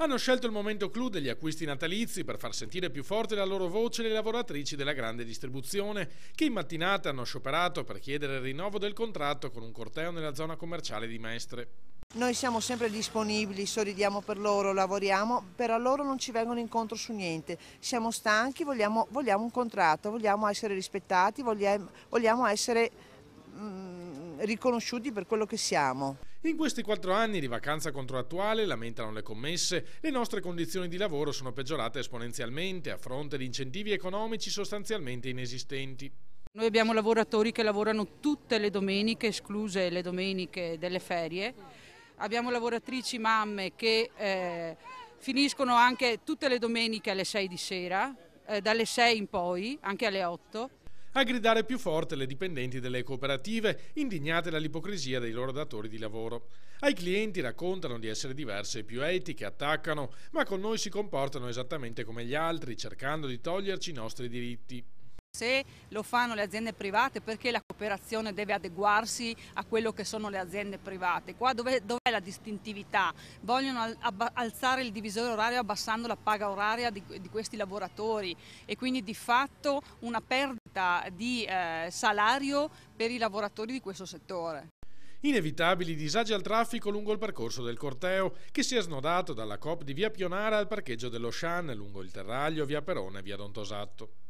hanno scelto il momento clou degli acquisti natalizi per far sentire più forte la loro voce le lavoratrici della grande distribuzione, che in mattinata hanno scioperato per chiedere il rinnovo del contratto con un corteo nella zona commerciale di Mestre. Noi siamo sempre disponibili, sorridiamo per loro, lavoriamo, però loro non ci vengono incontro su niente. Siamo stanchi, vogliamo, vogliamo un contratto, vogliamo essere rispettati, vogliamo, vogliamo essere mh, mm, riconosciuti per quello che siamo. In questi quattro anni di vacanza contrattuale, lamentano le commesse, le nostre condizioni di lavoro sono peggiorate esponenzialmente a fronte di incentivi economici sostanzialmente inesistenti. Noi abbiamo lavoratori che lavorano tutte le domeniche, escluse le domeniche delle ferie, abbiamo lavoratrici mamme che eh, finiscono anche tutte le domeniche alle 6 di sera, eh, dalle 6 in poi, anche alle 8. A gridare più forte le dipendenti delle cooperative, indignate dall'ipocrisia dei loro datori di lavoro. Ai clienti raccontano di essere diverse e più etiche, attaccano, ma con noi si comportano esattamente come gli altri, cercando di toglierci i nostri diritti. Se lo fanno le aziende private perché la cooperazione deve adeguarsi a quello che sono le aziende private? Qua dov'è dov la distintività? Vogliono alzare il divisore orario abbassando la paga oraria di, di questi lavoratori e quindi di fatto una perdita di eh, salario per i lavoratori di questo settore. Inevitabili disagi al traffico lungo il percorso del corteo, che si è snodato dalla COP di via Pionara al parcheggio dello Shan lungo il terraglio via Perone e via Don Tosatto.